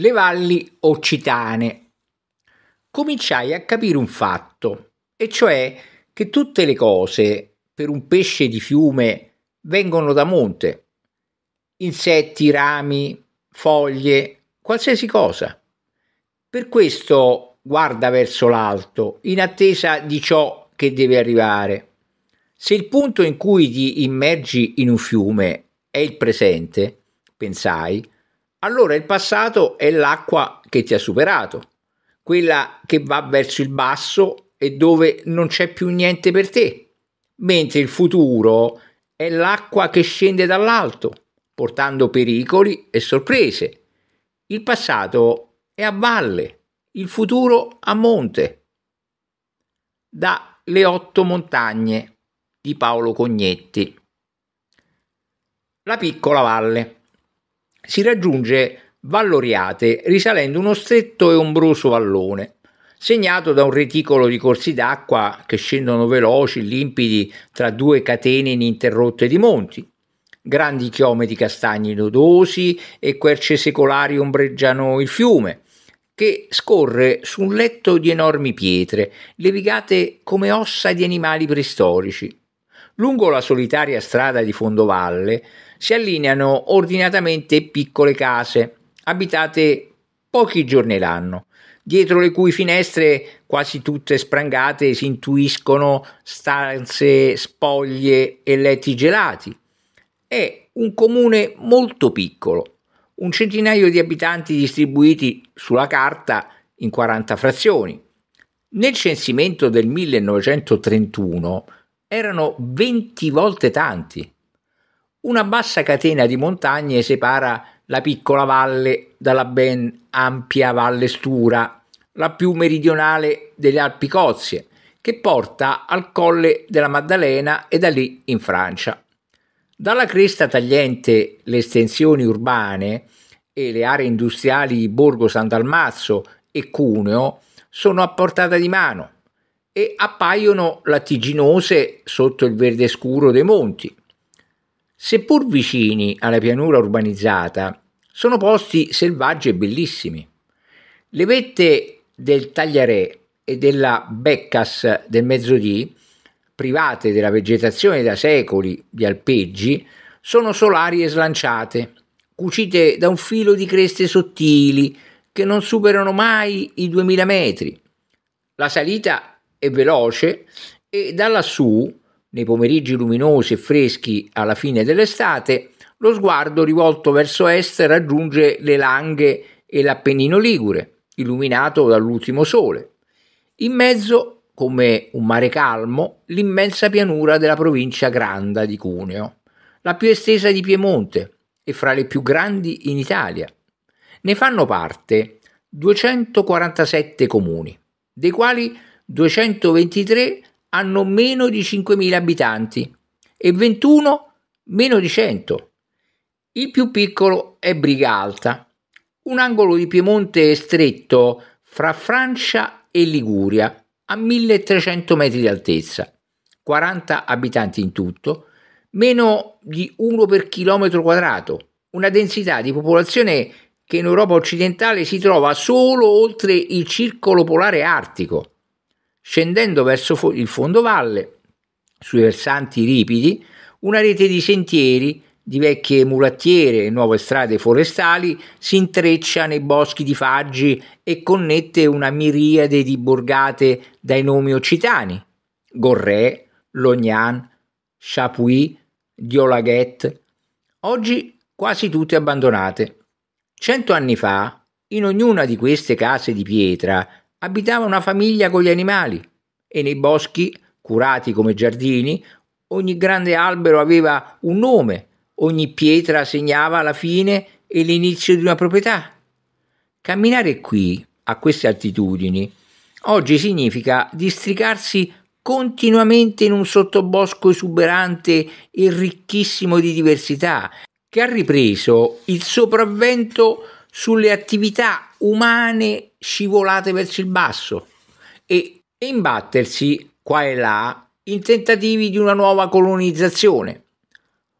le valli occitane, cominciai a capire un fatto, e cioè che tutte le cose per un pesce di fiume vengono da monte, insetti, rami, foglie, qualsiasi cosa. Per questo guarda verso l'alto, in attesa di ciò che deve arrivare. Se il punto in cui ti immergi in un fiume è il presente, pensai, allora il passato è l'acqua che ti ha superato, quella che va verso il basso e dove non c'è più niente per te, mentre il futuro è l'acqua che scende dall'alto, portando pericoli e sorprese. Il passato è a valle, il futuro a monte. Da Le otto montagne di Paolo Cognetti. La piccola valle si raggiunge Valloriate risalendo uno stretto e ombroso vallone, segnato da un reticolo di corsi d'acqua che scendono veloci, limpidi, tra due catene ininterrotte di monti. Grandi chiome di castagni nodosi e querce secolari ombreggiano il fiume, che scorre su un letto di enormi pietre, levigate come ossa di animali preistorici. Lungo la solitaria strada di fondovalle si allineano ordinatamente piccole case, abitate pochi giorni l'anno, dietro le cui finestre quasi tutte sprangate si intuiscono stanze spoglie e letti gelati. È un comune molto piccolo, un centinaio di abitanti distribuiti sulla carta in 40 frazioni. Nel censimento del 1931 erano 20 volte tanti. Una bassa catena di montagne separa la piccola valle dalla ben ampia Valle Stura, la più meridionale delle Alpi Cozie, che porta al colle della Maddalena e da lì in Francia. Dalla cresta tagliente le estensioni urbane e le aree industriali di Borgo Sant'Almazzo e Cuneo sono a portata di mano e appaiono lattiginose sotto il verde scuro dei monti seppur vicini alla pianura urbanizzata, sono posti selvaggi e bellissimi. Le vette del Tagliarè e della Beccas del Mezzodì, private della vegetazione da secoli di alpeggi, sono solari e slanciate, cucite da un filo di creste sottili che non superano mai i 2000 metri. La salita è veloce e da lassù nei pomeriggi luminosi e freschi alla fine dell'estate, lo sguardo rivolto verso est raggiunge le Langhe e l'Appennino Ligure, illuminato dall'ultimo sole. In mezzo, come un mare calmo, l'immensa pianura della provincia granda di Cuneo, la più estesa di Piemonte e fra le più grandi in Italia. Ne fanno parte 247 comuni, dei quali 223 hanno meno di 5.000 abitanti e 21 meno di 100. Il più piccolo è Brigalta, un angolo di Piemonte stretto fra Francia e Liguria a 1300 metri di altezza, 40 abitanti in tutto, meno di 1 per chilometro quadrato, una densità di popolazione che in Europa occidentale si trova solo oltre il circolo polare artico. Scendendo verso il fondovalle, sui versanti ripidi, una rete di sentieri, di vecchie mulattiere e nuove strade forestali si intreccia nei boschi di faggi e connette una miriade di borgate dai nomi occitani: Gorré, Lognan, Chapuis, Diolaghet, oggi quasi tutte abbandonate. Cento anni fa, in ognuna di queste case di pietra abitava una famiglia con gli animali e nei boschi, curati come giardini, ogni grande albero aveva un nome, ogni pietra segnava la fine e l'inizio di una proprietà. Camminare qui, a queste altitudini, oggi significa districarsi continuamente in un sottobosco esuberante e ricchissimo di diversità, che ha ripreso il sopravvento sulle attività umane scivolate verso il basso e imbattersi qua e là in tentativi di una nuova colonizzazione.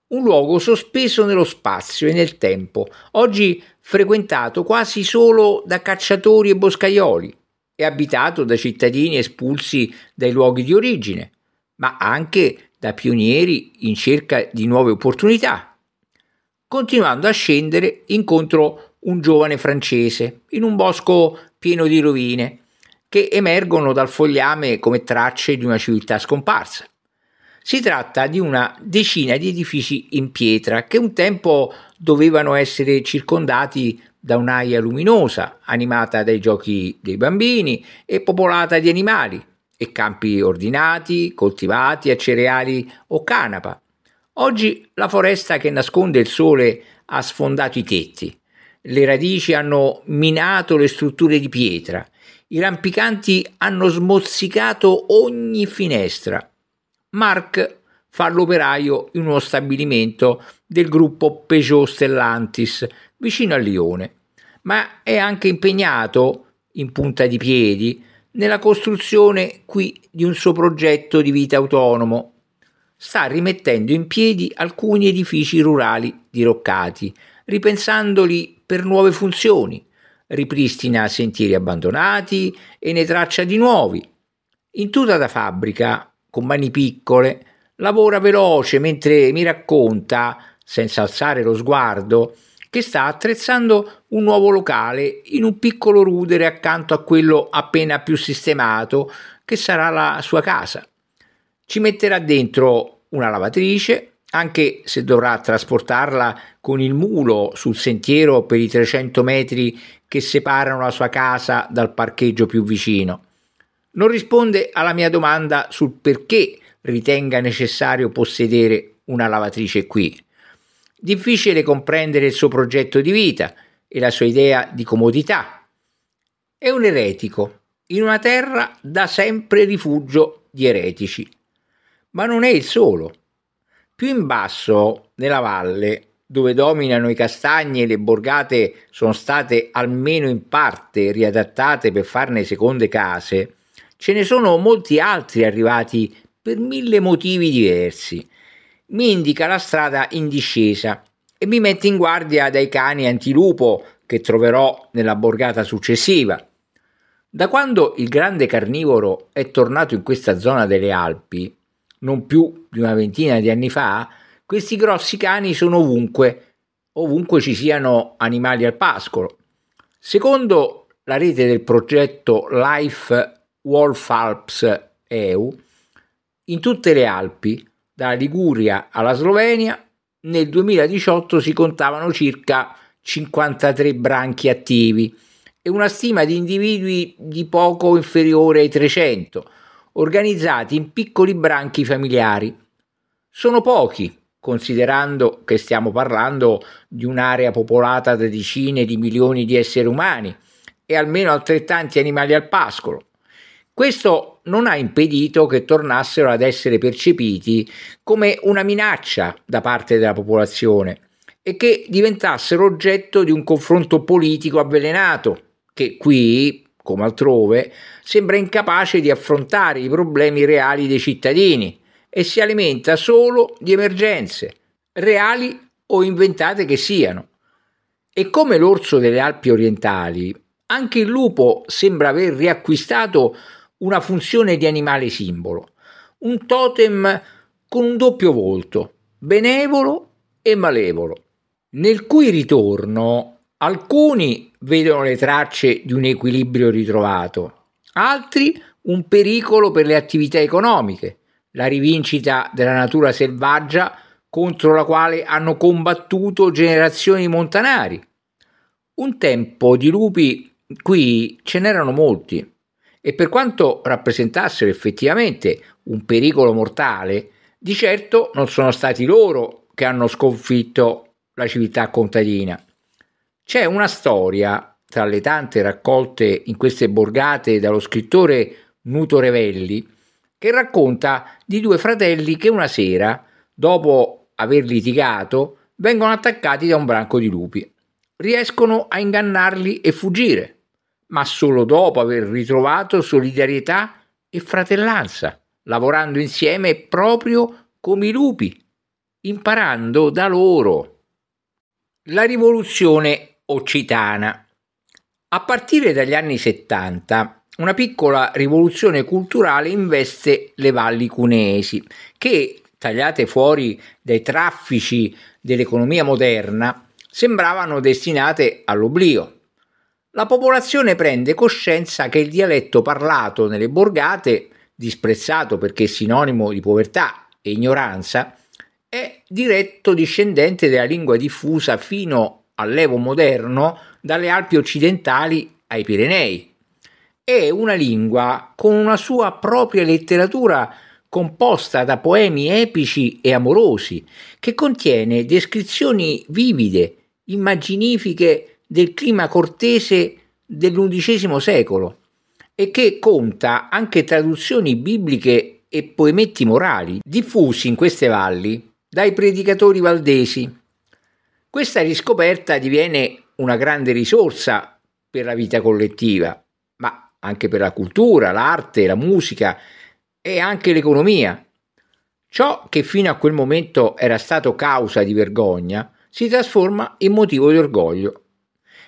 Un luogo sospeso nello spazio e nel tempo, oggi frequentato quasi solo da cacciatori e boscaioli e abitato da cittadini espulsi dai luoghi di origine, ma anche da pionieri in cerca di nuove opportunità. Continuando a scendere incontro un giovane francese in un bosco pieno di rovine che emergono dal fogliame come tracce di una civiltà scomparsa. Si tratta di una decina di edifici in pietra che un tempo dovevano essere circondati da un'aia luminosa, animata dai giochi dei bambini e popolata di animali, e campi ordinati, coltivati a cereali o canapa. Oggi la foresta che nasconde il sole ha sfondato i tetti le radici hanno minato le strutture di pietra, i rampicanti hanno smozzicato ogni finestra. Mark fa l'operaio in uno stabilimento del gruppo Peugeot Stellantis vicino a Lione, ma è anche impegnato, in punta di piedi, nella costruzione qui di un suo progetto di vita autonomo. Sta rimettendo in piedi alcuni edifici rurali diroccati ripensandoli per nuove funzioni, ripristina sentieri abbandonati e ne traccia di nuovi. In tuta da fabbrica, con mani piccole, lavora veloce mentre mi racconta, senza alzare lo sguardo, che sta attrezzando un nuovo locale in un piccolo rudere accanto a quello appena più sistemato che sarà la sua casa. Ci metterà dentro una lavatrice, anche se dovrà trasportarla con il mulo sul sentiero per i 300 metri che separano la sua casa dal parcheggio più vicino. Non risponde alla mia domanda sul perché ritenga necessario possedere una lavatrice qui. Difficile comprendere il suo progetto di vita e la sua idea di comodità. È un eretico, in una terra da sempre rifugio di eretici. Ma non è il solo. Più in basso, nella valle, dove dominano i castagni e le borgate sono state almeno in parte riadattate per farne seconde case, ce ne sono molti altri arrivati per mille motivi diversi. Mi indica la strada in discesa e mi mette in guardia dai cani antilupo che troverò nella borgata successiva. Da quando il grande carnivoro è tornato in questa zona delle Alpi, non più di una ventina di anni fa, questi grossi cani sono ovunque, ovunque ci siano animali al pascolo. Secondo la rete del progetto Life Wolf Alps EU, in tutte le Alpi, dalla Liguria alla Slovenia, nel 2018 si contavano circa 53 branchi attivi e una stima di individui di poco inferiore ai 300, organizzati in piccoli branchi familiari. Sono pochi, considerando che stiamo parlando di un'area popolata da decine di milioni di esseri umani e almeno altrettanti animali al pascolo. Questo non ha impedito che tornassero ad essere percepiti come una minaccia da parte della popolazione e che diventassero oggetto di un confronto politico avvelenato, che qui come altrove, sembra incapace di affrontare i problemi reali dei cittadini e si alimenta solo di emergenze, reali o inventate che siano. E come l'orso delle Alpi orientali, anche il lupo sembra aver riacquistato una funzione di animale simbolo, un totem con un doppio volto, benevolo e malevolo, nel cui ritorno alcuni vedono le tracce di un equilibrio ritrovato, altri un pericolo per le attività economiche, la rivincita della natura selvaggia contro la quale hanno combattuto generazioni montanari. Un tempo di lupi qui ce n'erano molti e per quanto rappresentassero effettivamente un pericolo mortale, di certo non sono stati loro che hanno sconfitto la civiltà contadina. C'è una storia tra le tante raccolte in queste borgate dallo scrittore Nuto Revelli che racconta di due fratelli che una sera, dopo aver litigato, vengono attaccati da un branco di lupi. Riescono a ingannarli e fuggire, ma solo dopo aver ritrovato solidarietà e fratellanza, lavorando insieme proprio come i lupi, imparando da loro. La rivoluzione occitana. A partire dagli anni 70 una piccola rivoluzione culturale investe le valli cuneesi che, tagliate fuori dai traffici dell'economia moderna, sembravano destinate all'oblio. La popolazione prende coscienza che il dialetto parlato nelle borgate, disprezzato perché sinonimo di povertà e ignoranza, è diretto discendente della lingua diffusa fino all'Evo moderno dalle Alpi occidentali ai Pirenei. È una lingua con una sua propria letteratura composta da poemi epici e amorosi, che contiene descrizioni vivide, immaginifiche del clima cortese dell'undicesimo secolo e che conta anche traduzioni bibliche e poemetti morali diffusi in queste valli dai predicatori valdesi questa riscoperta diviene una grande risorsa per la vita collettiva, ma anche per la cultura, l'arte, la musica e anche l'economia. Ciò che fino a quel momento era stato causa di vergogna si trasforma in motivo di orgoglio.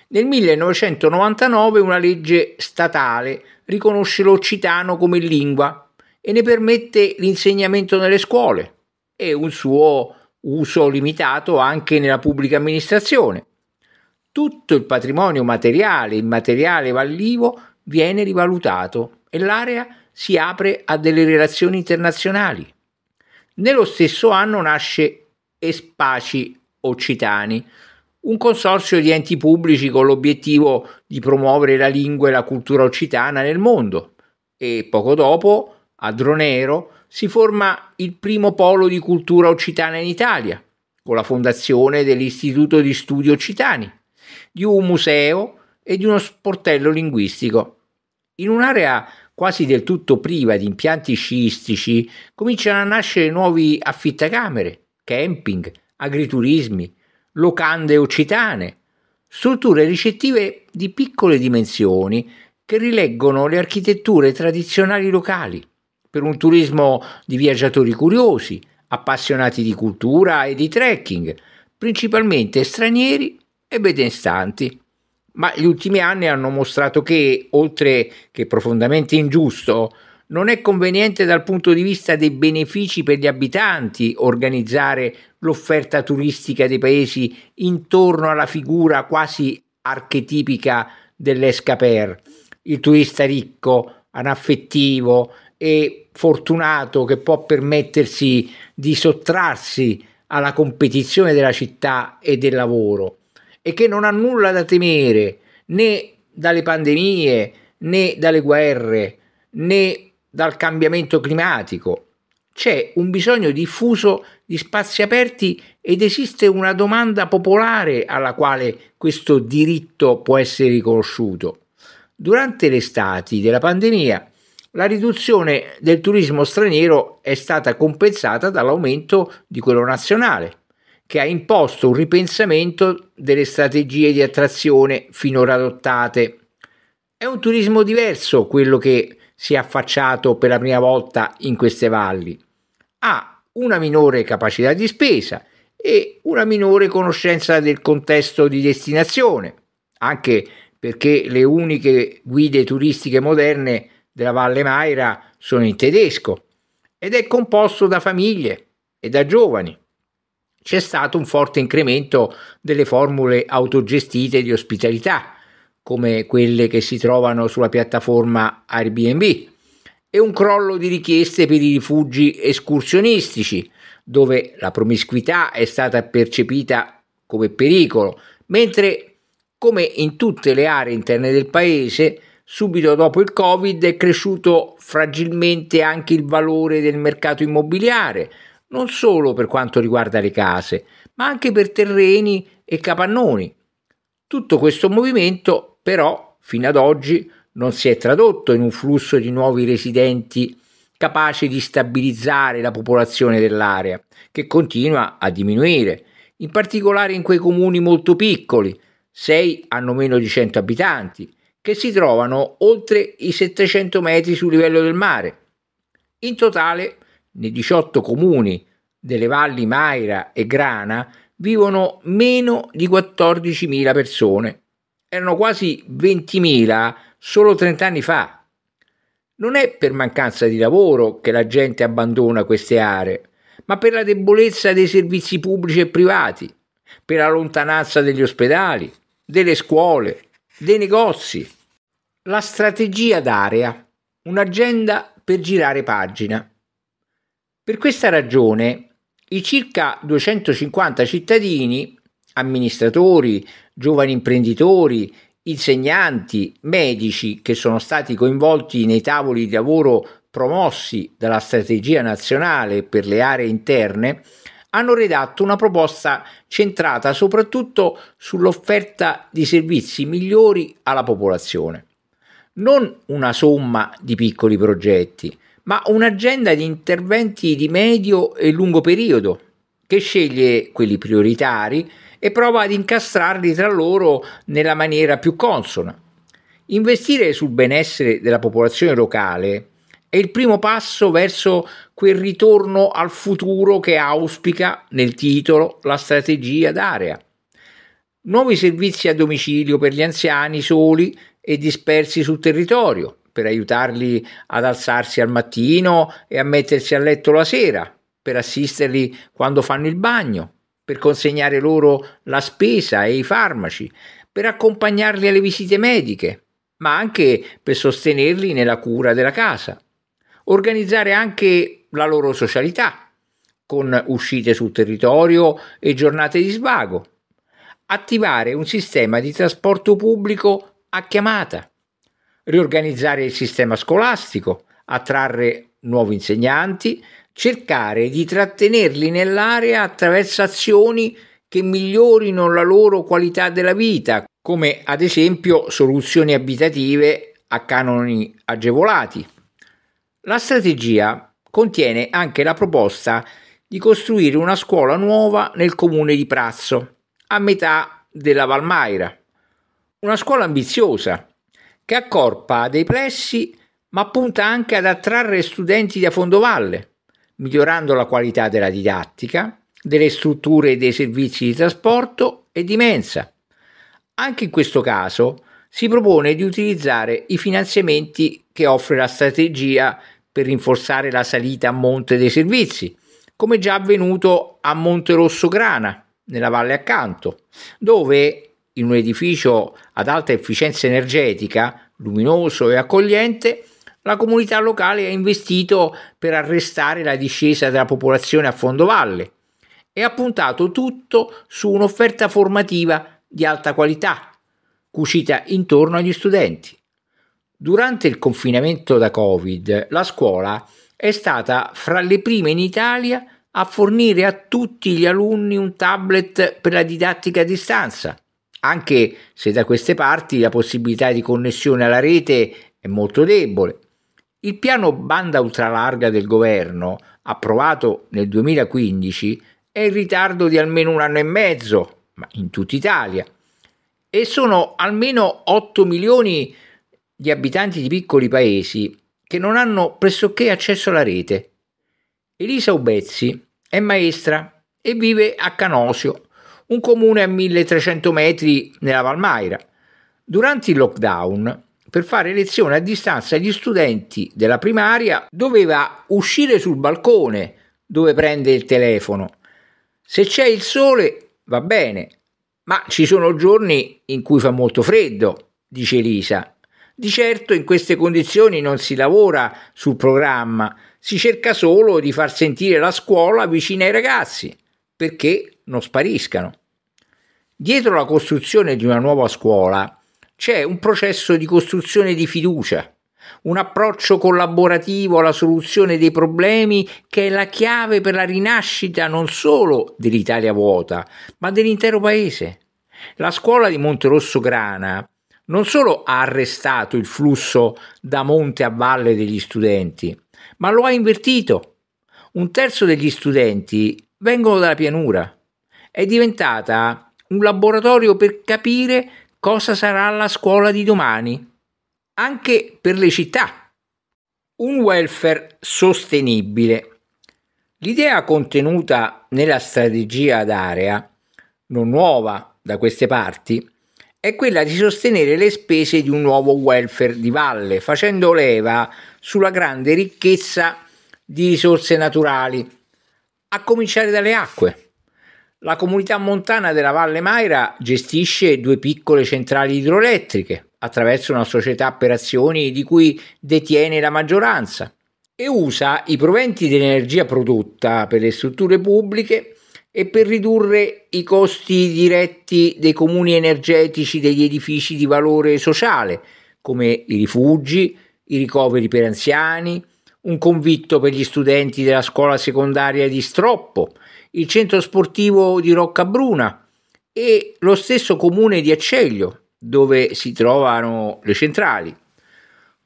Nel 1999 una legge statale riconosce l'occitano come lingua e ne permette l'insegnamento nelle scuole. e un suo uso limitato anche nella pubblica amministrazione. Tutto il patrimonio materiale, immateriale, vallivo viene rivalutato e l'area si apre a delle relazioni internazionali. Nello stesso anno nasce Espaci Occitani, un consorzio di enti pubblici con l'obiettivo di promuovere la lingua e la cultura occitana nel mondo e poco dopo, a Dronero, si forma il primo polo di cultura occitana in Italia, con la fondazione dell'Istituto di Studi Occitani, di un museo e di uno sportello linguistico. In un'area quasi del tutto priva di impianti sciistici, cominciano a nascere nuovi affittacamere, camping, agriturismi, locande occitane, strutture ricettive di piccole dimensioni che rileggono le architetture tradizionali locali per un turismo di viaggiatori curiosi, appassionati di cultura e di trekking, principalmente stranieri e benestanti. Ma gli ultimi anni hanno mostrato che, oltre che profondamente ingiusto, non è conveniente dal punto di vista dei benefici per gli abitanti organizzare l'offerta turistica dei paesi intorno alla figura quasi archetipica dell'escaper, il turista ricco, anaffettivo e fortunato che può permettersi di sottrarsi alla competizione della città e del lavoro e che non ha nulla da temere né dalle pandemie né dalle guerre né dal cambiamento climatico. C'è un bisogno diffuso di spazi aperti ed esiste una domanda popolare alla quale questo diritto può essere riconosciuto. Durante le estati della pandemia la riduzione del turismo straniero è stata compensata dall'aumento di quello nazionale, che ha imposto un ripensamento delle strategie di attrazione finora adottate. È un turismo diverso quello che si è affacciato per la prima volta in queste valli. Ha una minore capacità di spesa e una minore conoscenza del contesto di destinazione, anche perché le uniche guide turistiche moderne della Valle Maira sono in tedesco ed è composto da famiglie e da giovani. C'è stato un forte incremento delle formule autogestite di ospitalità, come quelle che si trovano sulla piattaforma Airbnb, e un crollo di richieste per i rifugi escursionistici, dove la promiscuità è stata percepita come pericolo, mentre come in tutte le aree interne del paese subito dopo il Covid è cresciuto fragilmente anche il valore del mercato immobiliare, non solo per quanto riguarda le case, ma anche per terreni e capannoni. Tutto questo movimento però fino ad oggi non si è tradotto in un flusso di nuovi residenti capace di stabilizzare la popolazione dell'area, che continua a diminuire, in particolare in quei comuni molto piccoli, 6 hanno meno di 100 abitanti, che si trovano oltre i 700 metri sul livello del mare. In totale, nei 18 comuni delle valli Maira e Grana vivono meno di 14.000 persone. Erano quasi 20.000 solo 30 anni fa. Non è per mancanza di lavoro che la gente abbandona queste aree, ma per la debolezza dei servizi pubblici e privati, per la lontananza degli ospedali, delle scuole, dei negozi, la strategia d'area, un'agenda per girare pagina. Per questa ragione i circa 250 cittadini, amministratori, giovani imprenditori, insegnanti, medici che sono stati coinvolti nei tavoli di lavoro promossi dalla strategia nazionale per le aree interne, hanno redatto una proposta centrata soprattutto sull'offerta di servizi migliori alla popolazione. Non una somma di piccoli progetti, ma un'agenda di interventi di medio e lungo periodo che sceglie quelli prioritari e prova ad incastrarli tra loro nella maniera più consona. Investire sul benessere della popolazione locale è il primo passo verso quel ritorno al futuro che auspica nel titolo la strategia d'area. Nuovi servizi a domicilio per gli anziani soli e dispersi sul territorio, per aiutarli ad alzarsi al mattino e a mettersi a letto la sera, per assisterli quando fanno il bagno, per consegnare loro la spesa e i farmaci, per accompagnarli alle visite mediche, ma anche per sostenerli nella cura della casa organizzare anche la loro socialità con uscite sul territorio e giornate di svago, attivare un sistema di trasporto pubblico a chiamata, riorganizzare il sistema scolastico, attrarre nuovi insegnanti, cercare di trattenerli nell'area attraverso azioni che migliorino la loro qualità della vita, come ad esempio soluzioni abitative a canoni agevolati, la strategia contiene anche la proposta di costruire una scuola nuova nel comune di Prazzo, a metà della Valmaira. Una scuola ambiziosa che accorpa dei plessi ma punta anche ad attrarre studenti da fondovalle, migliorando la qualità della didattica, delle strutture e dei servizi di trasporto e di mensa. Anche in questo caso si propone di utilizzare i finanziamenti che offre la strategia per rinforzare la salita a monte dei servizi, come già avvenuto a Monte Rosso Grana, nella valle accanto, dove in un edificio ad alta efficienza energetica, luminoso e accogliente, la comunità locale ha investito per arrestare la discesa della popolazione a fondovalle e ha puntato tutto su un'offerta formativa di alta qualità, cucita intorno agli studenti. Durante il confinamento da Covid, la scuola è stata fra le prime in Italia a fornire a tutti gli alunni un tablet per la didattica a distanza, anche se da queste parti la possibilità di connessione alla rete è molto debole. Il piano banda ultralarga del governo, approvato nel 2015, è in ritardo di almeno un anno e mezzo, ma in tutta Italia, e sono almeno 8 milioni di gli abitanti di piccoli paesi che non hanno pressoché accesso alla rete. Elisa Ubezzi è maestra e vive a Canosio, un comune a 1300 metri nella Valmaira. Durante il lockdown, per fare lezione a distanza agli studenti della primaria, doveva uscire sul balcone dove prende il telefono. Se c'è il sole va bene, ma ci sono giorni in cui fa molto freddo, dice Elisa. Di certo in queste condizioni non si lavora sul programma, si cerca solo di far sentire la scuola vicina ai ragazzi, perché non spariscano. Dietro la costruzione di una nuova scuola c'è un processo di costruzione di fiducia, un approccio collaborativo alla soluzione dei problemi che è la chiave per la rinascita non solo dell'Italia vuota, ma dell'intero paese. La scuola di Monterosso Grana non solo ha arrestato il flusso da monte a valle degli studenti, ma lo ha invertito. Un terzo degli studenti vengono dalla pianura. È diventata un laboratorio per capire cosa sarà la scuola di domani, anche per le città. Un welfare sostenibile. L'idea contenuta nella strategia d'area, non nuova da queste parti, è quella di sostenere le spese di un nuovo welfare di valle, facendo leva sulla grande ricchezza di risorse naturali, a cominciare dalle acque. La comunità montana della Valle Maira gestisce due piccole centrali idroelettriche attraverso una società per azioni di cui detiene la maggioranza e usa i proventi dell'energia prodotta per le strutture pubbliche e per ridurre i costi diretti dei comuni energetici degli edifici di valore sociale, come i rifugi, i ricoveri per anziani, un convitto per gli studenti della scuola secondaria di Stroppo, il centro sportivo di Roccabruna e lo stesso comune di Acceglio, dove si trovano le centrali.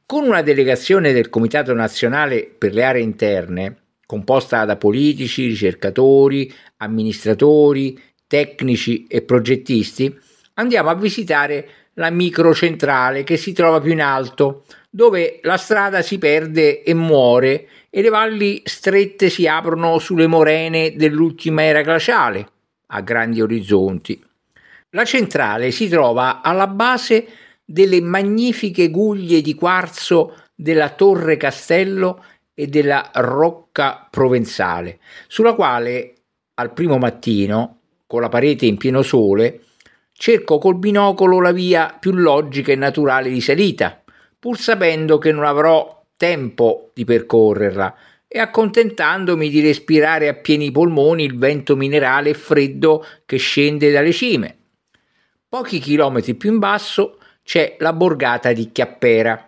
Con una delegazione del Comitato nazionale per le aree interne, composta da politici, ricercatori, amministratori, tecnici e progettisti, andiamo a visitare la microcentrale che si trova più in alto, dove la strada si perde e muore e le valli strette si aprono sulle morene dell'ultima era glaciale, a grandi orizzonti. La centrale si trova alla base delle magnifiche guglie di quarzo della Torre Castello e della Rocca Provenzale, sulla quale al primo mattino, con la parete in pieno sole, cerco col binocolo la via più logica e naturale di salita, pur sapendo che non avrò tempo di percorrerla e accontentandomi di respirare a pieni polmoni il vento minerale freddo che scende dalle cime. Pochi chilometri più in basso c'è la borgata di Chiappera,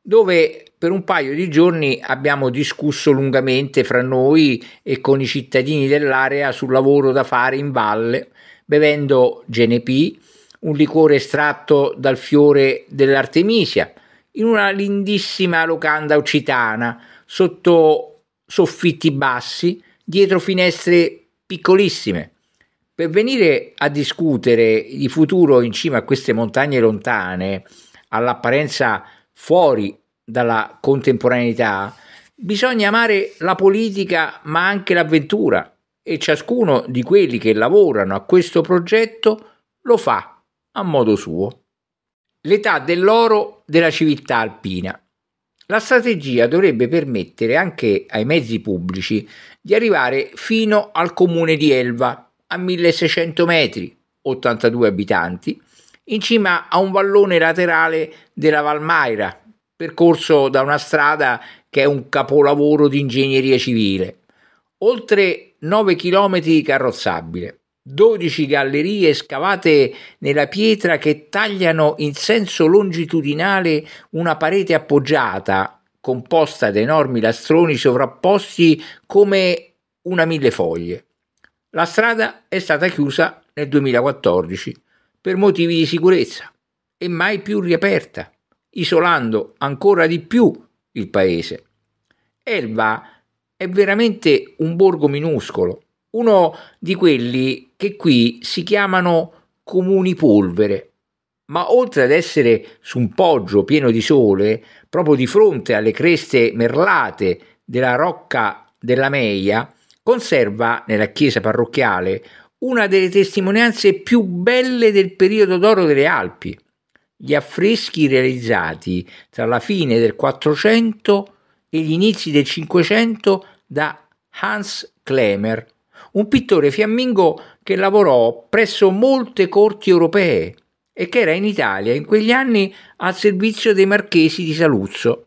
dove per un paio di giorni abbiamo discusso lungamente fra noi e con i cittadini dell'area sul lavoro da fare in valle, bevendo Genepì, un liquore estratto dal fiore dell'Artemisia, in una lindissima locanda occitana, sotto soffitti bassi, dietro finestre piccolissime. Per venire a discutere di futuro in cima a queste montagne lontane, all'apparenza fuori dalla contemporaneità, bisogna amare la politica ma anche l'avventura e ciascuno di quelli che lavorano a questo progetto lo fa a modo suo. L'età dell'oro della civiltà alpina. La strategia dovrebbe permettere anche ai mezzi pubblici di arrivare fino al comune di Elva, a 1600 metri, 82 abitanti, in cima a un vallone laterale della Valmaira, percorso da una strada che è un capolavoro di ingegneria civile, oltre 9 km di carrozzabile, 12 gallerie scavate nella pietra che tagliano in senso longitudinale una parete appoggiata, composta da enormi lastroni sovrapposti come una mille foglie. La strada è stata chiusa nel 2014 per motivi di sicurezza e mai più riaperta isolando ancora di più il paese. Elba è veramente un borgo minuscolo, uno di quelli che qui si chiamano comuni polvere. Ma oltre ad essere su un poggio pieno di sole, proprio di fronte alle creste merlate della rocca della Meia, conserva nella chiesa parrocchiale una delle testimonianze più belle del periodo d'oro delle Alpi gli affreschi realizzati tra la fine del 400 e gli inizi del 500 da Hans Klemer, un pittore fiammingo che lavorò presso molte corti europee e che era in Italia in quegli anni al servizio dei marchesi di Saluzzo.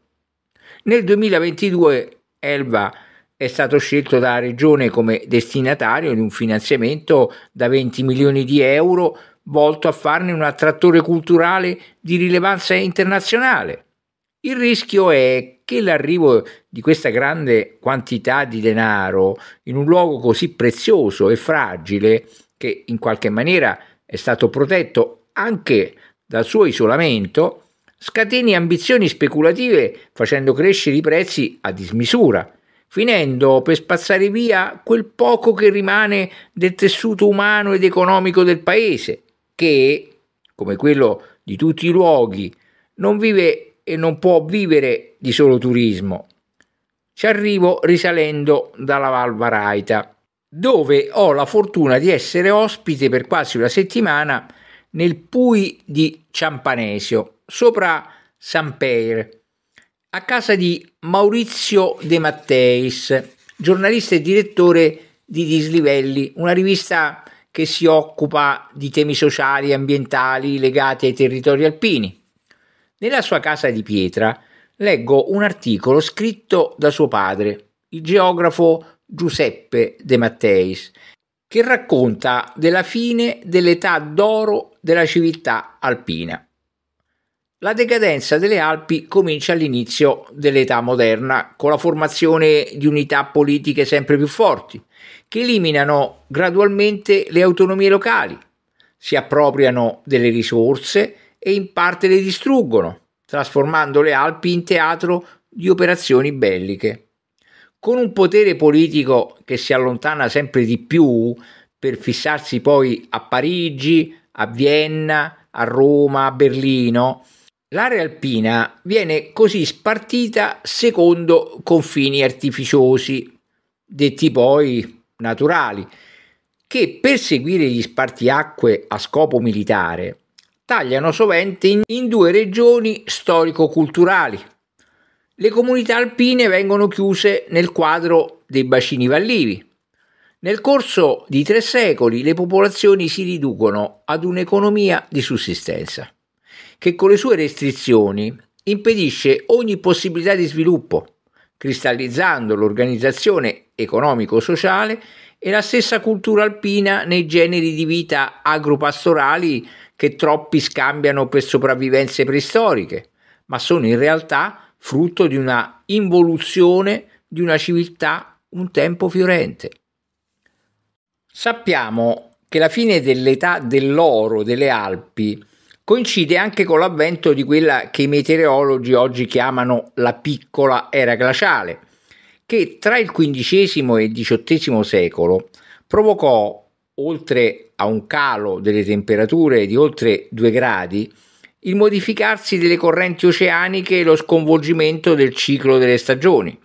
Nel 2022 Elba è stato scelto dalla regione come destinatario di un finanziamento da 20 milioni di euro volto a farne un attrattore culturale di rilevanza internazionale. Il rischio è che l'arrivo di questa grande quantità di denaro in un luogo così prezioso e fragile, che in qualche maniera è stato protetto anche dal suo isolamento, scateni ambizioni speculative facendo crescere i prezzi a dismisura, finendo per spazzare via quel poco che rimane del tessuto umano ed economico del paese, che, come quello di tutti i luoghi, non vive e non può vivere di solo turismo. Ci arrivo risalendo dalla Val Varaita, dove ho la fortuna di essere ospite per quasi una settimana nel Pui di Ciampanesio, sopra San Pair, a casa di Maurizio De Matteis, giornalista e direttore di Dislivelli, una rivista che si occupa di temi sociali e ambientali legati ai territori alpini. Nella sua casa di pietra leggo un articolo scritto da suo padre, il geografo Giuseppe De Matteis, che racconta della fine dell'età d'oro della civiltà alpina. La decadenza delle Alpi comincia all'inizio dell'età moderna, con la formazione di unità politiche sempre più forti che eliminano gradualmente le autonomie locali, si appropriano delle risorse e in parte le distruggono, trasformando le Alpi in teatro di operazioni belliche. Con un potere politico che si allontana sempre di più per fissarsi poi a Parigi, a Vienna, a Roma, a Berlino, l'area alpina viene così spartita secondo confini artificiosi, detti poi naturali, che per seguire gli spartiacque a scopo militare tagliano sovente in due regioni storico-culturali. Le comunità alpine vengono chiuse nel quadro dei bacini vallivi. Nel corso di tre secoli le popolazioni si riducono ad un'economia di sussistenza, che con le sue restrizioni impedisce ogni possibilità di sviluppo cristallizzando l'organizzazione economico-sociale e la stessa cultura alpina nei generi di vita agropastorali che troppi scambiano per sopravvivenze preistoriche, ma sono in realtà frutto di una involuzione di una civiltà un tempo fiorente. Sappiamo che la fine dell'età dell'oro delle Alpi coincide anche con l'avvento di quella che i meteorologi oggi chiamano la piccola era glaciale, che tra il XV e il XVIII secolo provocò, oltre a un calo delle temperature di oltre 2 gradi, il modificarsi delle correnti oceaniche e lo sconvolgimento del ciclo delle stagioni.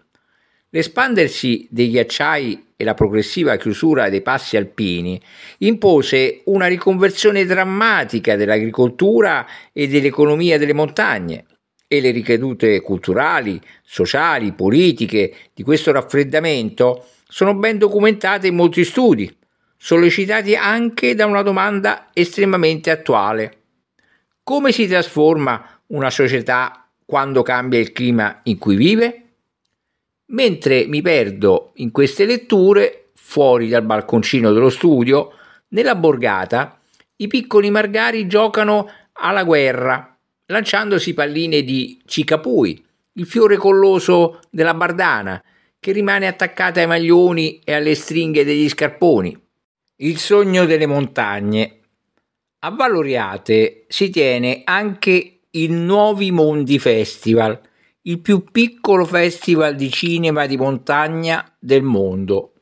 L'espandersi dei ghiacciai e la progressiva chiusura dei passi alpini impose una riconversione drammatica dell'agricoltura e dell'economia delle montagne e le ricadute culturali, sociali, politiche di questo raffreddamento sono ben documentate in molti studi, sollecitati anche da una domanda estremamente attuale. Come si trasforma una società quando cambia il clima in cui vive? mentre mi perdo in queste letture, fuori dal balconcino dello studio, nella borgata, i piccoli margari giocano alla guerra, lanciandosi palline di cicapui, il fiore colloso della bardana, che rimane attaccata ai maglioni e alle stringhe degli scarponi. Il sogno delle montagne. A Valoriate si tiene anche il Nuovi Mondi Festival – il più piccolo festival di cinema di montagna del mondo.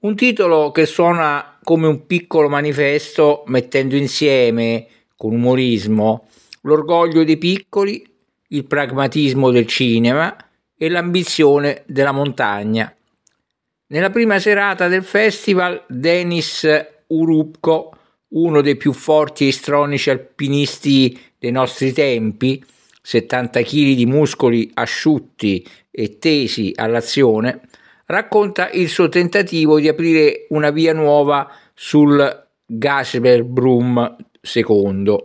Un titolo che suona come un piccolo manifesto mettendo insieme, con umorismo, l'orgoglio dei piccoli, il pragmatismo del cinema e l'ambizione della montagna. Nella prima serata del festival, Denis Urupko, uno dei più forti e stronici alpinisti dei nostri tempi, 70 kg di muscoli asciutti e tesi all'azione, racconta il suo tentativo di aprire una via nuova sul Gasperbrum II,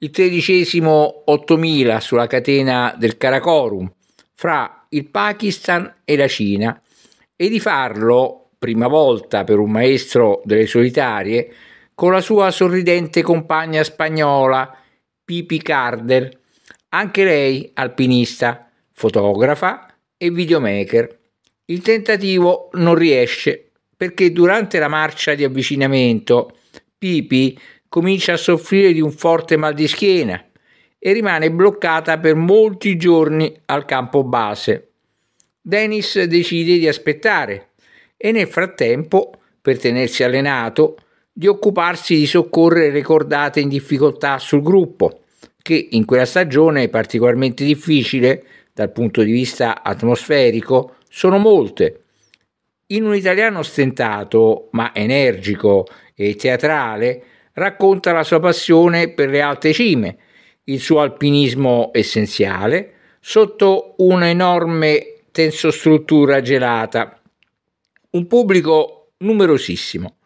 il tredicesimo 8000 sulla catena del Karakorum, fra il Pakistan e la Cina, e di farlo, prima volta per un maestro delle solitarie, con la sua sorridente compagna spagnola Pipi Carder, anche lei alpinista, fotografa e videomaker. Il tentativo non riesce perché durante la marcia di avvicinamento Pipi comincia a soffrire di un forte mal di schiena e rimane bloccata per molti giorni al campo base. Dennis decide di aspettare e nel frattempo, per tenersi allenato, di occuparsi di soccorrere le cordate in difficoltà sul gruppo che in quella stagione particolarmente difficile dal punto di vista atmosferico sono molte. In un italiano stentato ma energico e teatrale racconta la sua passione per le alte cime, il suo alpinismo essenziale sotto un'enorme tensostruttura gelata. Un pubblico numerosissimo,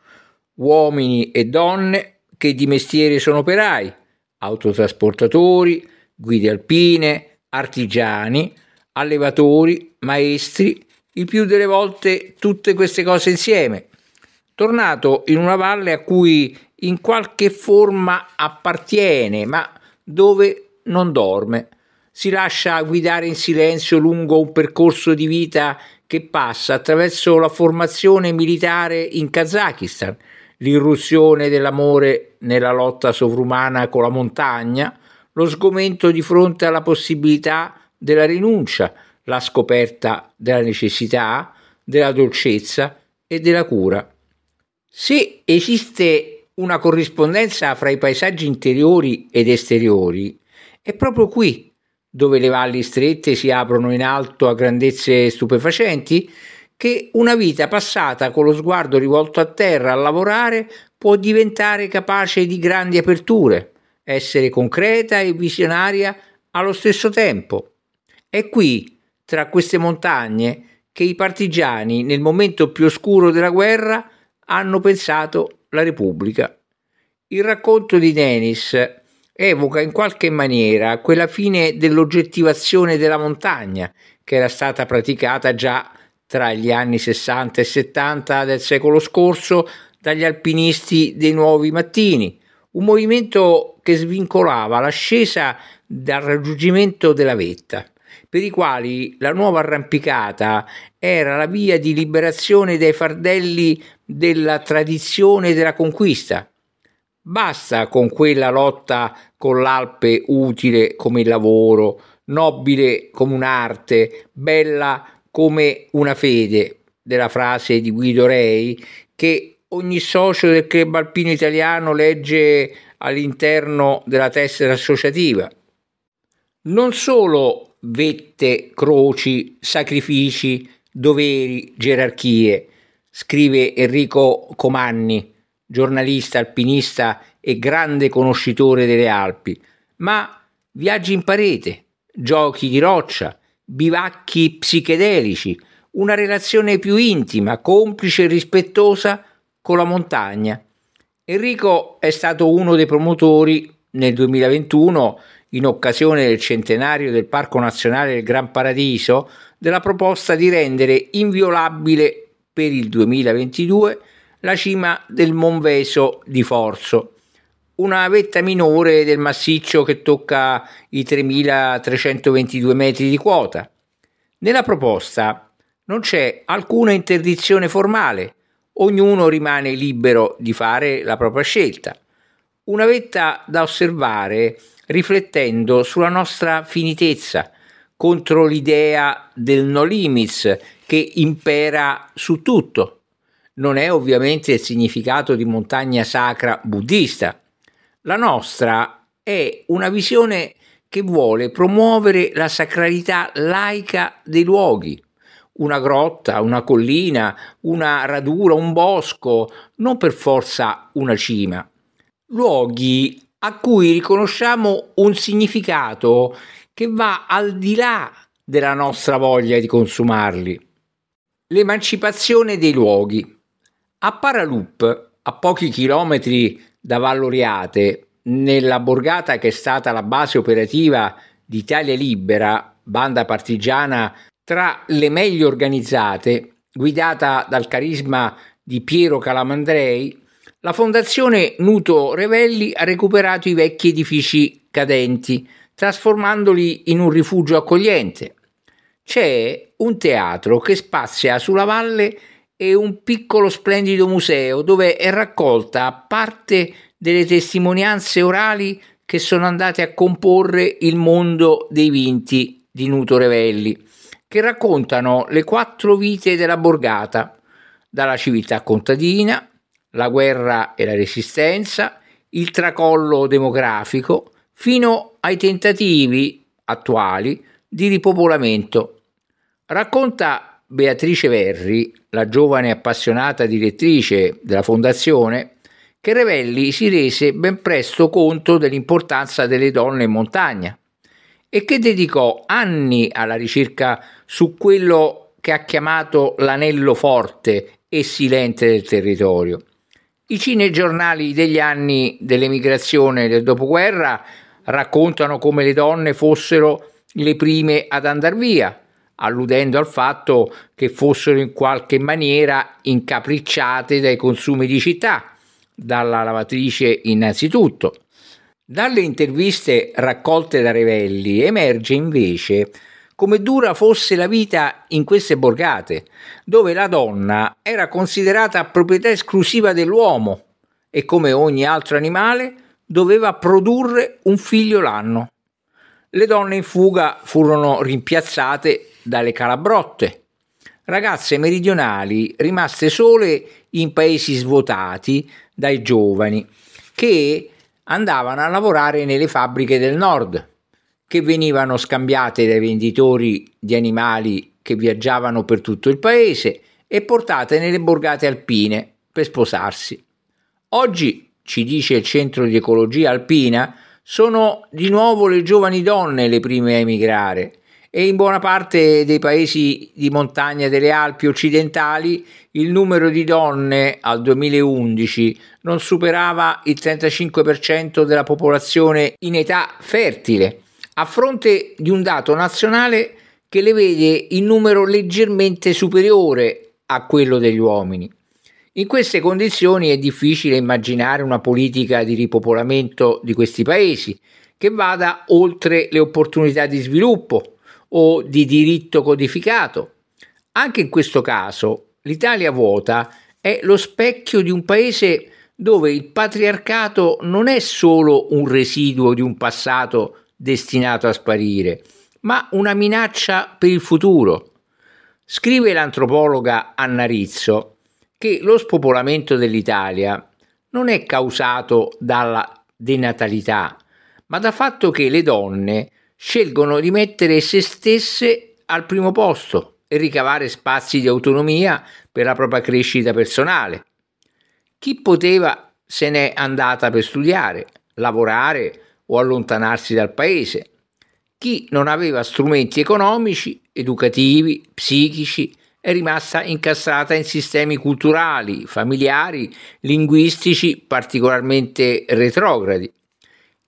uomini e donne che di mestiere sono operai, autotrasportatori, guide alpine, artigiani, allevatori, maestri, il più delle volte tutte queste cose insieme. Tornato in una valle a cui in qualche forma appartiene, ma dove non dorme. Si lascia guidare in silenzio lungo un percorso di vita che passa attraverso la formazione militare in Kazakistan, l'irruzione dell'amore nella lotta sovrumana con la montagna, lo sgomento di fronte alla possibilità della rinuncia, la scoperta della necessità, della dolcezza e della cura. Se esiste una corrispondenza fra i paesaggi interiori ed esteriori, è proprio qui dove le valli strette si aprono in alto a grandezze stupefacenti, che una vita passata con lo sguardo rivolto a terra a lavorare può diventare capace di grandi aperture, essere concreta e visionaria allo stesso tempo. È qui, tra queste montagne, che i partigiani, nel momento più oscuro della guerra, hanno pensato la Repubblica. Il racconto di Denis evoca in qualche maniera quella fine dell'oggettivazione della montagna che era stata praticata già tra gli anni 60 e 70 del secolo scorso dagli alpinisti dei Nuovi Mattini, un movimento che svincolava l'ascesa dal raggiungimento della vetta, per i quali la nuova arrampicata era la via di liberazione dai fardelli della tradizione della conquista. Basta con quella lotta con l'Alpe utile come il lavoro, nobile come un'arte, bella come come una fede della frase di Guido Rei che ogni socio del club alpino italiano legge all'interno della tessera associativa. Non solo vette, croci, sacrifici, doveri, gerarchie, scrive Enrico Comanni, giornalista alpinista e grande conoscitore delle Alpi, ma viaggi in parete, giochi di roccia, bivacchi psichedelici, una relazione più intima, complice e rispettosa con la montagna. Enrico è stato uno dei promotori nel 2021, in occasione del centenario del Parco Nazionale del Gran Paradiso, della proposta di rendere inviolabile per il 2022 la cima del Monveso di Forzo una vetta minore del massiccio che tocca i 3.322 metri di quota. Nella proposta non c'è alcuna interdizione formale, ognuno rimane libero di fare la propria scelta. Una vetta da osservare riflettendo sulla nostra finitezza contro l'idea del no limits che impera su tutto. Non è ovviamente il significato di montagna sacra buddista, la nostra è una visione che vuole promuovere la sacralità laica dei luoghi, una grotta, una collina, una radura, un bosco, non per forza una cima. Luoghi a cui riconosciamo un significato che va al di là della nostra voglia di consumarli. L'emancipazione dei luoghi. A Paralup, a pochi chilometri da Valloriate nella borgata che è stata la base operativa di Italia Libera, banda partigiana tra le meglio organizzate, guidata dal carisma di Piero Calamandrei, la Fondazione Nuto Revelli ha recuperato i vecchi edifici cadenti, trasformandoli in un rifugio accogliente. C'è un teatro che spazia sulla valle e un piccolo splendido museo dove è raccolta parte delle testimonianze orali che sono andate a comporre il mondo dei vinti di Nuto Revelli, che raccontano le quattro vite della borgata, dalla civiltà contadina, la guerra e la resistenza, il tracollo demografico, fino ai tentativi attuali di ripopolamento. Racconta Beatrice Verri, la giovane appassionata direttrice della fondazione, che Revelli si rese ben presto conto dell'importanza delle donne in montagna e che dedicò anni alla ricerca su quello che ha chiamato l'anello forte e silente del territorio. I cinegiornali degli anni dell'emigrazione del dopoguerra raccontano come le donne fossero le prime ad andar via, alludendo al fatto che fossero in qualche maniera incapricciate dai consumi di città, dalla lavatrice innanzitutto. Dalle interviste raccolte da Revelli emerge invece come dura fosse la vita in queste borgate, dove la donna era considerata proprietà esclusiva dell'uomo e come ogni altro animale doveva produrre un figlio l'anno. Le donne in fuga furono rimpiazzate dalle calabrotte, ragazze meridionali rimaste sole in paesi svuotati dai giovani che andavano a lavorare nelle fabbriche del nord, che venivano scambiate dai venditori di animali che viaggiavano per tutto il paese e portate nelle borgate alpine per sposarsi. Oggi, ci dice il Centro di Ecologia Alpina, sono di nuovo le giovani donne le prime a emigrare e in buona parte dei paesi di montagna delle Alpi occidentali il numero di donne al 2011 non superava il 35% della popolazione in età fertile, a fronte di un dato nazionale che le vede in numero leggermente superiore a quello degli uomini. In queste condizioni è difficile immaginare una politica di ripopolamento di questi paesi che vada oltre le opportunità di sviluppo o di diritto codificato. Anche in questo caso l'Italia vuota è lo specchio di un paese dove il patriarcato non è solo un residuo di un passato destinato a sparire, ma una minaccia per il futuro. Scrive l'antropologa Anna Rizzo che lo spopolamento dell'Italia non è causato dalla denatalità, ma dal fatto che le donne scelgono di mettere se stesse al primo posto e ricavare spazi di autonomia per la propria crescita personale. Chi poteva se n'è andata per studiare, lavorare o allontanarsi dal paese. Chi non aveva strumenti economici, educativi, psichici, è rimasta incastrata in sistemi culturali, familiari, linguistici particolarmente retrogradi.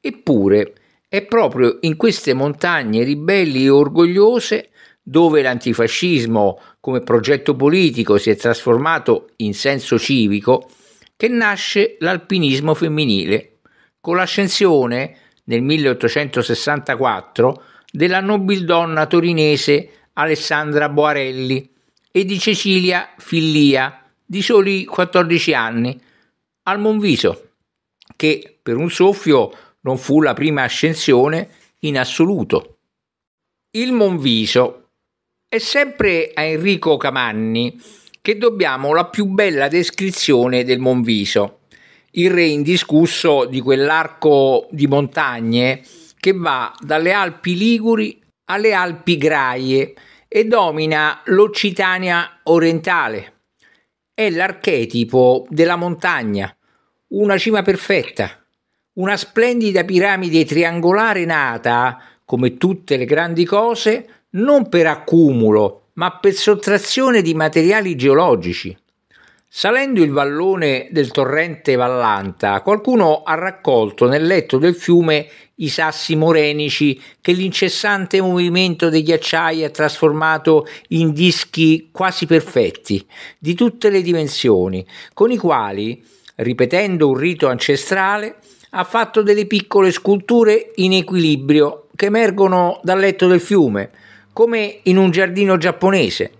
Eppure, è proprio in queste montagne ribelli e orgogliose dove l'antifascismo come progetto politico si è trasformato in senso civico che nasce l'alpinismo femminile, con l'ascensione nel 1864 della nobildonna torinese Alessandra Boarelli e di Cecilia Fillia, di soli 14 anni, al Monviso, che per un soffio non fu la prima ascensione in assoluto. Il Monviso. È sempre a Enrico Camanni che dobbiamo la più bella descrizione del Monviso, il re indiscusso di quell'arco di montagne che va dalle Alpi Liguri alle Alpi Graie e domina l'Occitania orientale. È l'archetipo della montagna, una cima perfetta. Una splendida piramide triangolare nata, come tutte le grandi cose, non per accumulo, ma per sottrazione di materiali geologici. Salendo il vallone del torrente Vallanta, qualcuno ha raccolto nel letto del fiume i sassi morenici che l'incessante movimento dei ghiacciai ha trasformato in dischi quasi perfetti, di tutte le dimensioni, con i quali, ripetendo un rito ancestrale, ha fatto delle piccole sculture in equilibrio che emergono dal letto del fiume, come in un giardino giapponese.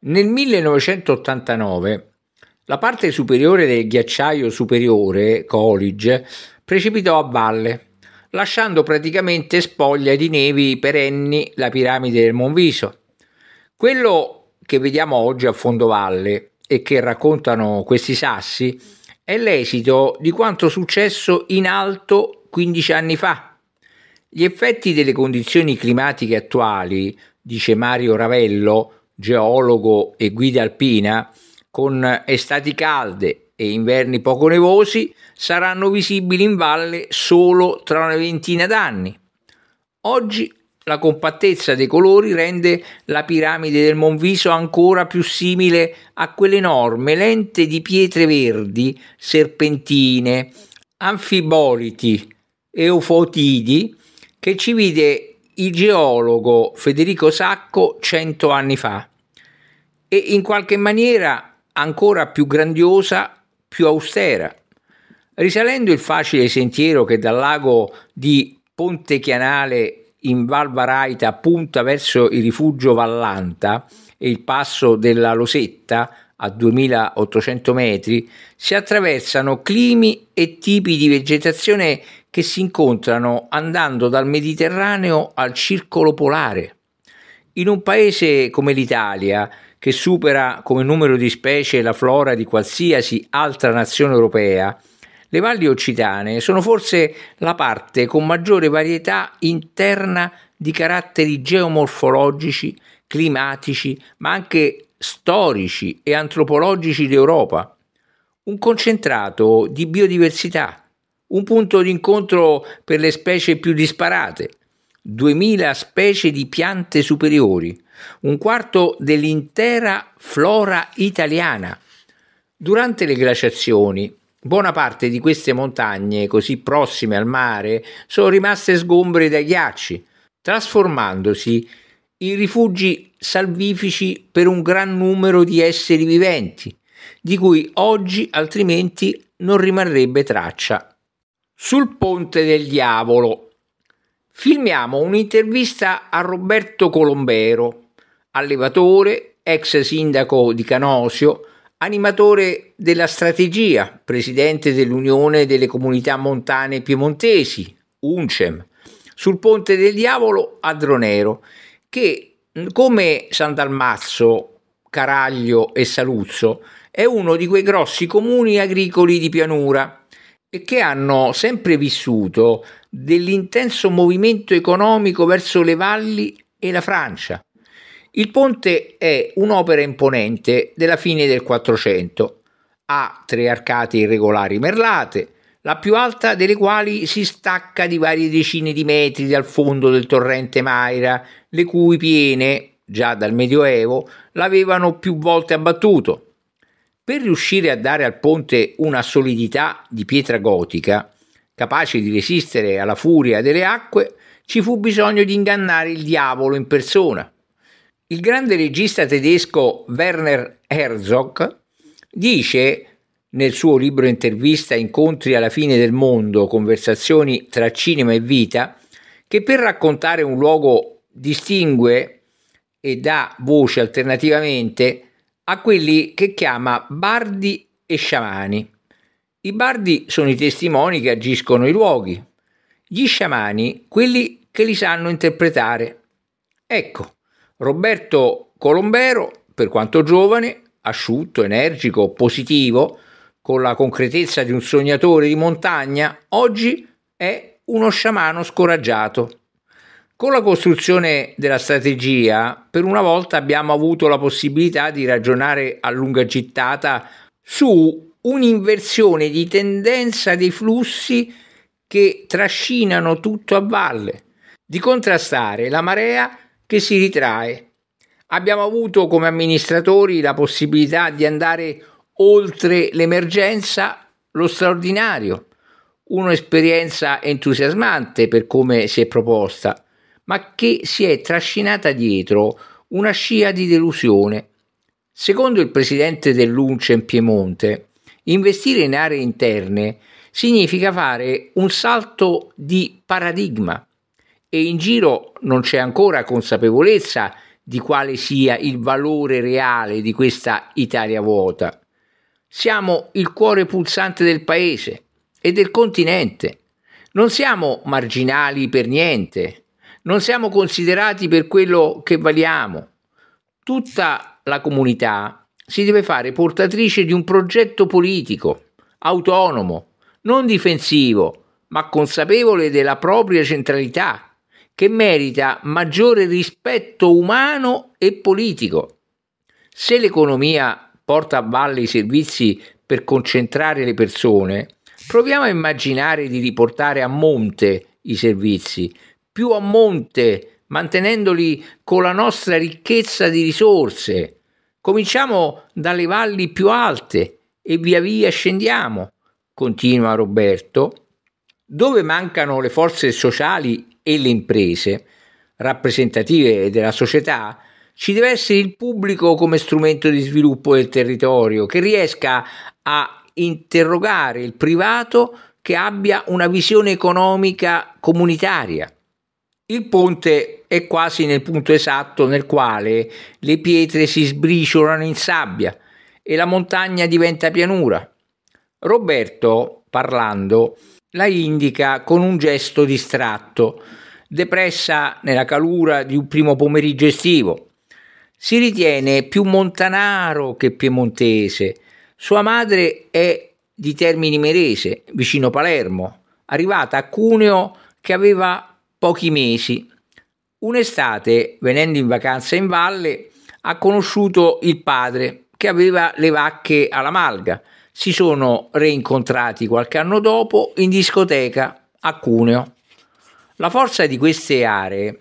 Nel 1989 la parte superiore del ghiacciaio superiore, Coolidge, precipitò a valle, lasciando praticamente spoglia di nevi perenni la piramide del Monviso. Quello che vediamo oggi a fondovalle e che raccontano questi sassi è l'esito di quanto successo in alto 15 anni fa. Gli effetti delle condizioni climatiche attuali, dice Mario Ravello, geologo e guida alpina, con estati calde e inverni poco nevosi, saranno visibili in valle solo tra una ventina d'anni. Oggi la compattezza dei colori rende la piramide del Monviso ancora più simile a quell'enorme lente di pietre verdi, serpentine, anfiboliti, e eufotidi che ci vide il geologo Federico Sacco cento anni fa e in qualche maniera ancora più grandiosa, più austera. Risalendo il facile sentiero che dal lago di Ponte Chianale in Val Varaita punta verso il rifugio Vallanta e il passo della Losetta a 2800 metri, si attraversano climi e tipi di vegetazione che si incontrano andando dal Mediterraneo al Circolo Polare. In un paese come l'Italia, che supera come numero di specie la flora di qualsiasi altra nazione europea, le valli occitane sono forse la parte con maggiore varietà interna di caratteri geomorfologici, climatici, ma anche storici e antropologici d'Europa. Un concentrato di biodiversità, un punto d'incontro per le specie più disparate, 2000 specie di piante superiori, un quarto dell'intera flora italiana. Durante le glaciazioni Buona parte di queste montagne, così prossime al mare, sono rimaste sgombre dai ghiacci, trasformandosi in rifugi salvifici per un gran numero di esseri viventi, di cui oggi altrimenti non rimarrebbe traccia. Sul ponte del diavolo filmiamo un'intervista a Roberto Colombero, allevatore, ex sindaco di Canosio, animatore della strategia, presidente dell'Unione delle Comunità Montane Piemontesi, UNCEM, sul Ponte del Diavolo a Dronero, che come San Dalmazzo, Caraglio e Saluzzo è uno di quei grossi comuni agricoli di pianura e che hanno sempre vissuto dell'intenso movimento economico verso le valli e la Francia. Il ponte è un'opera imponente della fine del Quattrocento. Ha tre arcate irregolari merlate, la più alta delle quali si stacca di varie decine di metri dal fondo del torrente Maira, le cui piene, già dal Medioevo, l'avevano più volte abbattuto. Per riuscire a dare al ponte una solidità di pietra gotica, capace di resistere alla furia delle acque, ci fu bisogno di ingannare il diavolo in persona. Il grande regista tedesco Werner Herzog dice nel suo libro intervista Incontri alla fine del mondo, conversazioni tra cinema e vita, che per raccontare un luogo distingue e dà voce alternativamente a quelli che chiama bardi e sciamani. I bardi sono i testimoni che agiscono i luoghi, gli sciamani quelli che li sanno interpretare. Ecco, Roberto Colombero, per quanto giovane, asciutto, energico, positivo, con la concretezza di un sognatore di montagna, oggi è uno sciamano scoraggiato. Con la costruzione della strategia, per una volta abbiamo avuto la possibilità di ragionare a lunga gittata su un'inversione di tendenza dei flussi che trascinano tutto a valle, di contrastare la marea che si ritrae. Abbiamo avuto come amministratori la possibilità di andare oltre l'emergenza, lo straordinario, un'esperienza entusiasmante per come si è proposta, ma che si è trascinata dietro una scia di delusione. Secondo il presidente dell'UNCE in Piemonte, investire in aree interne significa fare un salto di paradigma e in giro non c'è ancora consapevolezza di quale sia il valore reale di questa Italia vuota. Siamo il cuore pulsante del paese e del continente. Non siamo marginali per niente, non siamo considerati per quello che valiamo. Tutta la comunità si deve fare portatrice di un progetto politico, autonomo, non difensivo, ma consapevole della propria centralità che merita maggiore rispetto umano e politico. Se l'economia porta a valle i servizi per concentrare le persone, proviamo a immaginare di riportare a monte i servizi, più a monte, mantenendoli con la nostra ricchezza di risorse. Cominciamo dalle valli più alte e via via scendiamo, continua Roberto, dove mancano le forze sociali e le imprese rappresentative della società, ci deve essere il pubblico come strumento di sviluppo del territorio che riesca a interrogare il privato che abbia una visione economica comunitaria. Il ponte è quasi nel punto esatto nel quale le pietre si sbriciolano in sabbia e la montagna diventa pianura. Roberto, parlando, la indica con un gesto distratto, depressa nella calura di un primo pomeriggio estivo. Si ritiene più montanaro che piemontese. Sua madre è di Termini Merese, vicino Palermo, arrivata a Cuneo che aveva pochi mesi. Un'estate, venendo in vacanza in valle, ha conosciuto il padre che aveva le vacche alla malga si sono rincontrati qualche anno dopo in discoteca a Cuneo. La forza di queste aree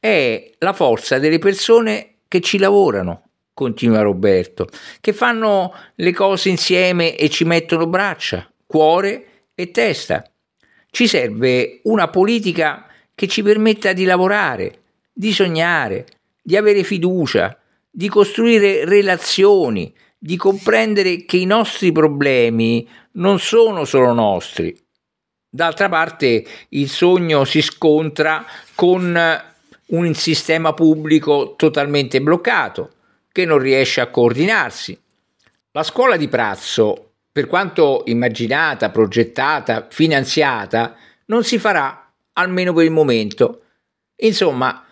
è la forza delle persone che ci lavorano, continua Roberto, che fanno le cose insieme e ci mettono braccia, cuore e testa. Ci serve una politica che ci permetta di lavorare, di sognare, di avere fiducia, di costruire relazioni, di comprendere che i nostri problemi non sono solo nostri. D'altra parte il sogno si scontra con un sistema pubblico totalmente bloccato, che non riesce a coordinarsi. La scuola di Prazzo, per quanto immaginata, progettata, finanziata, non si farà, almeno per il momento. Insomma,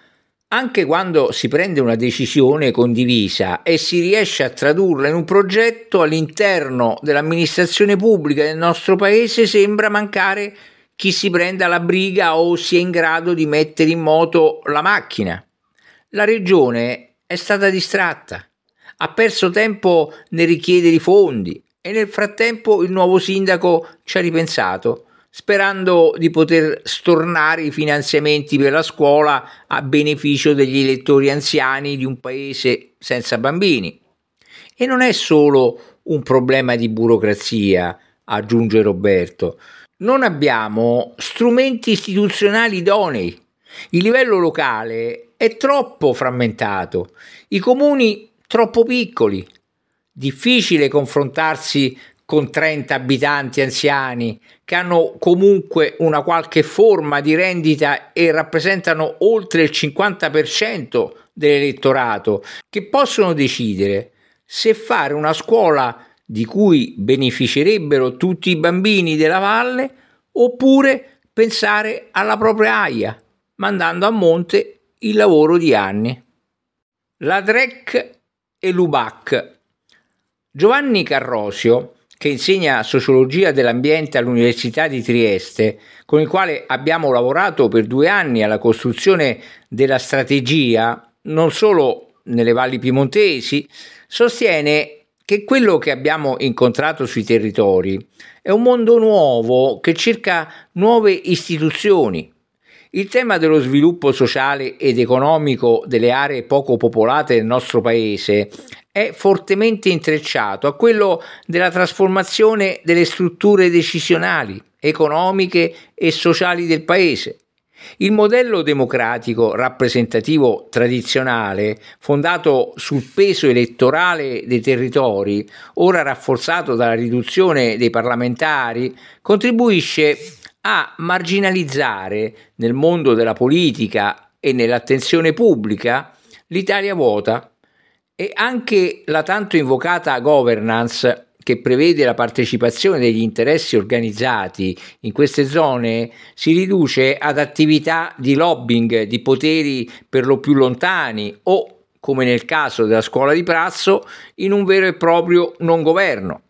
anche quando si prende una decisione condivisa e si riesce a tradurla in un progetto all'interno dell'amministrazione pubblica del nostro paese sembra mancare chi si prenda la briga o sia in grado di mettere in moto la macchina. La regione è stata distratta, ha perso tempo nel richiedere i fondi e nel frattempo il nuovo sindaco ci ha ripensato sperando di poter stornare i finanziamenti per la scuola a beneficio degli elettori anziani di un paese senza bambini. E non è solo un problema di burocrazia, aggiunge Roberto. Non abbiamo strumenti istituzionali idonei. Il livello locale è troppo frammentato, i comuni troppo piccoli. Difficile confrontarsi con 30 abitanti anziani che hanno comunque una qualche forma di rendita e rappresentano oltre il 50% dell'elettorato, che possono decidere se fare una scuola di cui beneficerebbero tutti i bambini della valle oppure pensare alla propria aia, mandando a monte il lavoro di anni. La DREC e l'UBAC Giovanni Carrosio che insegna sociologia dell'ambiente all'Università di Trieste, con il quale abbiamo lavorato per due anni alla costruzione della strategia, non solo nelle valli piemontesi, sostiene che quello che abbiamo incontrato sui territori è un mondo nuovo che cerca nuove istituzioni, il tema dello sviluppo sociale ed economico delle aree poco popolate del nostro paese è fortemente intrecciato a quello della trasformazione delle strutture decisionali, economiche e sociali del paese. Il modello democratico rappresentativo tradizionale, fondato sul peso elettorale dei territori, ora rafforzato dalla riduzione dei parlamentari, contribuisce a marginalizzare nel mondo della politica e nell'attenzione pubblica l'Italia vuota e anche la tanto invocata governance che prevede la partecipazione degli interessi organizzati in queste zone si riduce ad attività di lobbying di poteri per lo più lontani o, come nel caso della scuola di Prazzo, in un vero e proprio non governo.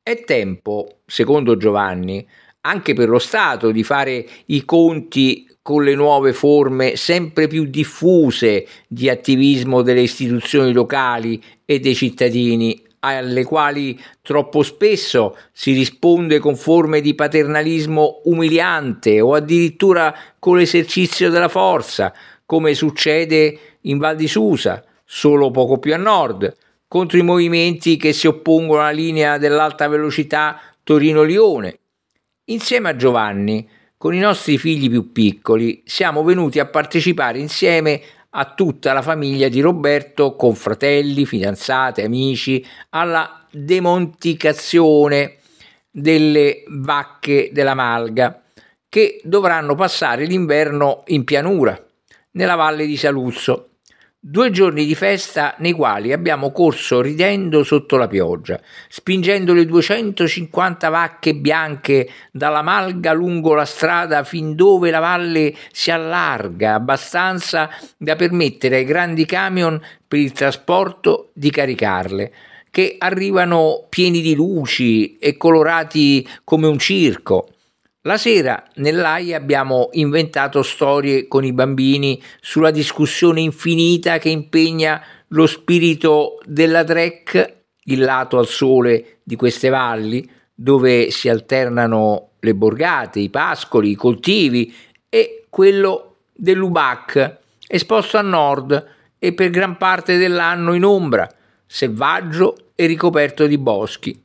È tempo, secondo Giovanni, anche per lo Stato di fare i conti con le nuove forme sempre più diffuse di attivismo delle istituzioni locali e dei cittadini, alle quali troppo spesso si risponde con forme di paternalismo umiliante o addirittura con l'esercizio della forza, come succede in Val di Susa, solo poco più a nord, contro i movimenti che si oppongono alla linea dell'alta velocità Torino-Lione Insieme a Giovanni, con i nostri figli più piccoli, siamo venuti a partecipare insieme a tutta la famiglia di Roberto, con fratelli, fidanzate, amici, alla demonticazione delle vacche della Malga, che dovranno passare l'inverno in pianura, nella valle di Saluzzo Due giorni di festa nei quali abbiamo corso ridendo sotto la pioggia, spingendo le 250 vacche bianche dalla malga lungo la strada fin dove la valle si allarga abbastanza da permettere ai grandi camion per il trasporto di caricarle, che arrivano pieni di luci e colorati come un circo. La sera nell'AI abbiamo inventato storie con i bambini sulla discussione infinita che impegna lo spirito della Drek, il lato al sole di queste valli, dove si alternano le borgate, i pascoli, i coltivi, e quello dell'Ubac, esposto a nord e per gran parte dell'anno in ombra, selvaggio e ricoperto di boschi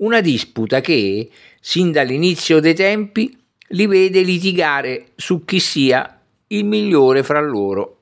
una disputa che, sin dall'inizio dei tempi, li vede litigare su chi sia il migliore fra loro.